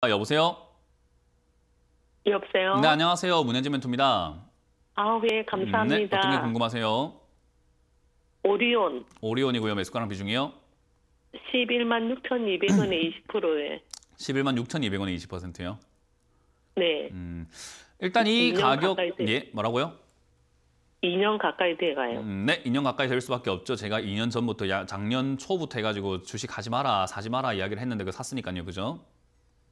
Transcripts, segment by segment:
아, 여보세요? 여보세요? 네, 안녕하세요. 문현지 멘토입니다. 아, 예, 감사합니다. 음, 네, 어떤 게 궁금하세요? 오리온. 오리온이고요. 매수가랑 비중이요? 11만 6,200원에 20%에. 11만 6,200원에 20%요? 네. 음, 일단 이 가격, 예, 뭐라고요? 2년 가까이 돼가요. 음, 네, 2년 가까이 될 수밖에 없죠. 제가 2년 전부터 야, 작년 초부터 해가지고 주식 하지 마라, 사지 마라 이야기를 했는데 그 샀으니까요, 그죠?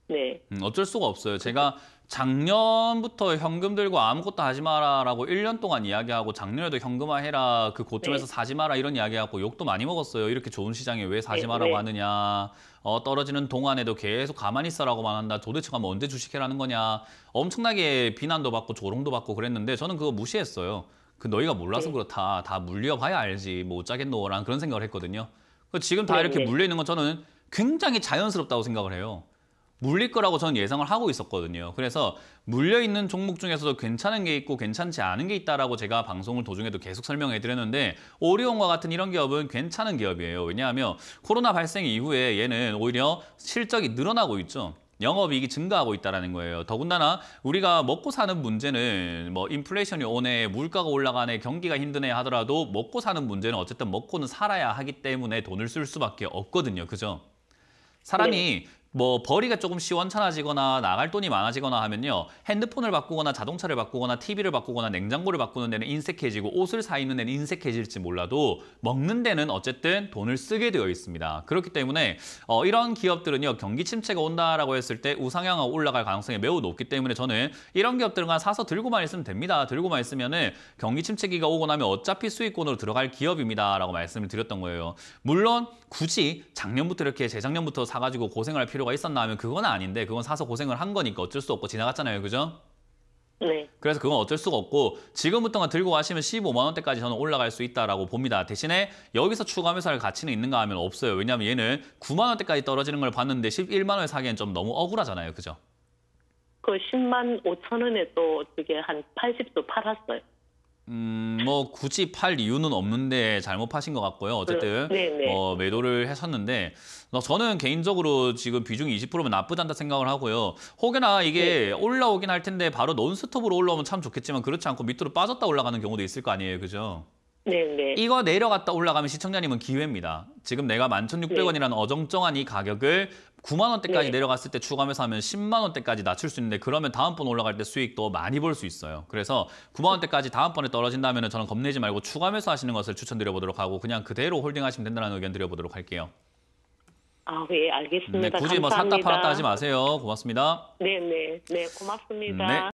네. 음, 어쩔 수가 없어요. 제가 작년부터 현금 들고 아무것도 하지 마라라고 1년 동안 이야기하고 작년에도 현금화해라 그 고점에서 네. 사지 마라 이런 이야기하고 욕도 많이 먹었어요. 이렇게 좋은 시장에 왜 사지 네, 마라고 네. 하느냐. 어, 떨어지는 동안에도 계속 가만히 있어라고만 한다. 도대체 가면 언제 주식해라는 거냐. 엄청나게 비난도 받고 조롱도 받고 그랬는데 저는 그거 무시했어요. 그 너희가 몰라서 네. 그렇다. 다 물려봐야 알지. 뭐 짜겠노라는 그런 생각을 했거든요. 그 지금 다 네, 이렇게 네. 물려 있는 건 저는 굉장히 자연스럽다고 생각을 해요. 물릴 거라고 저는 예상을 하고 있었거든요. 그래서 물려 있는 종목 중에서도 괜찮은 게 있고 괜찮지 않은 게 있다라고 제가 방송을 도중에도 계속 설명해 드렸는데 오리온과 같은 이런 기업은 괜찮은 기업이에요. 왜냐하면 코로나 발생 이후에 얘는 오히려 실적이 늘어나고 있죠. 영업이익이 증가하고 있다는 거예요. 더군다나 우리가 먹고 사는 문제는 뭐 인플레이션이 오네, 물가가 올라가네, 경기가 힘드네 하더라도 먹고 사는 문제는 어쨌든 먹고는 살아야 하기 때문에 돈을 쓸 수밖에 없거든요. 그죠? 사람이 네. 뭐 벌이가 조금 시원찮아지거나 나갈 돈이 많아지거나 하면요. 핸드폰을 바꾸거나 자동차를 바꾸거나 TV를 바꾸거나 냉장고를 바꾸는 데는 인색해지고 옷을 사 입는 데는 인색해질지 몰라도 먹는 데는 어쨌든 돈을 쓰게 되어 있습니다. 그렇기 때문에 어, 이런 기업들은요. 경기 침체가 온다라고 했을 때 우상향하고 올라갈 가능성이 매우 높기 때문에 저는 이런 기업들은 그냥 사서 들고만 있으면 됩니다. 들고만 있으면은 경기 침체기가 오고 나면 어차피 수익권으로 들어갈 기업입니다라고 말씀을 드렸던 거예요. 물론 굳이 작년부터 이렇게 재작년부터 사가지고 고생할 필요 필요가 있었나 하면 그건 아닌데 그건 사서 고생을 한 거니까 어쩔 수 없고 지나갔잖아요. 그죠? 네. 그래서 그건 어쩔 수가 없고 지금부터가 들고 가시면 15만 원대까지 저는 올라갈 수 있다라고 봅니다. 대신에 여기서 추가 매수할 가치는 있는가 하면 없어요. 왜냐하면 얘는 9만 원대까지 떨어지는 걸 봤는데 11만 원에 사기엔 좀 너무 억울하잖아요. 그죠? 그 10만 5천 원에 또어떻게한 80도 팔았어요. 음, 뭐 굳이 팔 이유는 없는데 잘못 파신 것 같고요. 음, 어쨌든 네, 어, 매도를 했었는데 뭐 저는 개인적으로 지금 비중이 20%면 나쁘지 않다 생각을 하고요. 혹여나 이게 네. 올라오긴 할 텐데 바로 논스톱으로 올라오면 참 좋겠지만 그렇지 않고 밑으로 빠졌다 올라가는 경우도 있을 거 아니에요. 그죠? 네네. 이거 내려갔다 올라가면 시청자님은 기회입니다. 지금 내가 1 1 6 0 0 원이라는 네. 어정쩡한 이 가격을 9만 원대까지 네. 내려갔을 때 추가하면서 하면 1 0만 원대까지 낮출 수 있는데 그러면 다음번 올라갈 때 수익도 많이 볼 수 있어요. 그래서 9만 원대까지 다음번에 떨어진다면 저는 겁내지 말고 추가하면서 하시는 것을 추천드려보도록 하고 그냥 그대로 홀딩하시면 된다는 의견 드려보도록 할게요. 아, 예, 알겠습니다. 네, 굳이 감사합니다. 뭐 샀다 팔았다 하지 마세요. 고맙습니다. 네네. 네, 고맙습니다. 네.